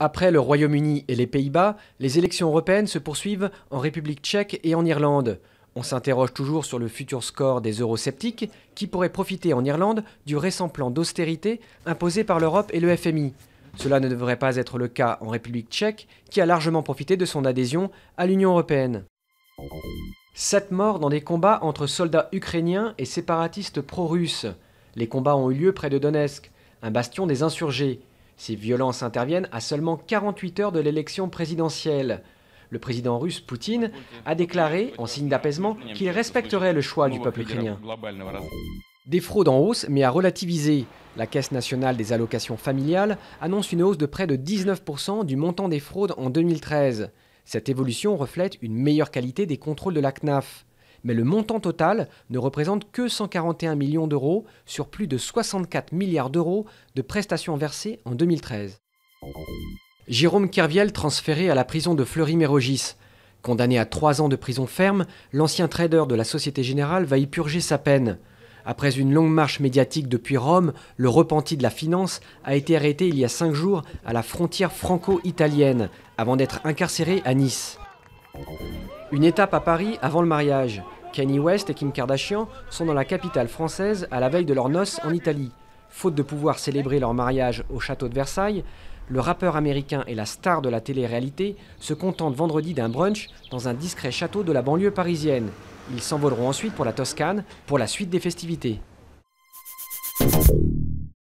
Après le Royaume-Uni et les Pays-Bas, les élections européennes se poursuivent en République tchèque et en Irlande. On s'interroge toujours sur le futur score des eurosceptiques, qui pourraient profiter en Irlande du récent plan d'austérité imposé par l'Europe et le FMI. Cela ne devrait pas être le cas en République tchèque, qui a largement profité de son adhésion à l'Union européenne. Sept morts dans des combats entre soldats ukrainiens et séparatistes pro-russes. Les combats ont eu lieu près de Donetsk un bastion des insurgés. Ces violences interviennent à seulement 48 heures de l'élection présidentielle. Le président russe Poutine a déclaré, en signe d'apaisement, qu'il respecterait le choix du peuple ukrainien. Des fraudes en hausse, mais à relativiser. La Caisse nationale des allocations familiales annonce une hausse de près de 19% du montant des fraudes en 2013. Cette évolution reflète une meilleure qualité des contrôles de la CNAF mais le montant total ne représente que 141 millions d'euros sur plus de 64 milliards d'euros de prestations versées en 2013. Jérôme Kerviel transféré à la prison de Fleury-Mérogis. Condamné à trois ans de prison ferme, l'ancien trader de la Société Générale va y purger sa peine. Après une longue marche médiatique depuis Rome, le repenti de la finance a été arrêté il y a cinq jours à la frontière franco-italienne, avant d'être incarcéré à Nice. Une étape à Paris avant le mariage. Kanye West et Kim Kardashian sont dans la capitale française à la veille de leurs noces en Italie. Faute de pouvoir célébrer leur mariage au château de Versailles, le rappeur américain et la star de la télé-réalité se contentent vendredi d'un brunch dans un discret château de la banlieue parisienne. Ils s'envoleront ensuite pour la Toscane pour la suite des festivités.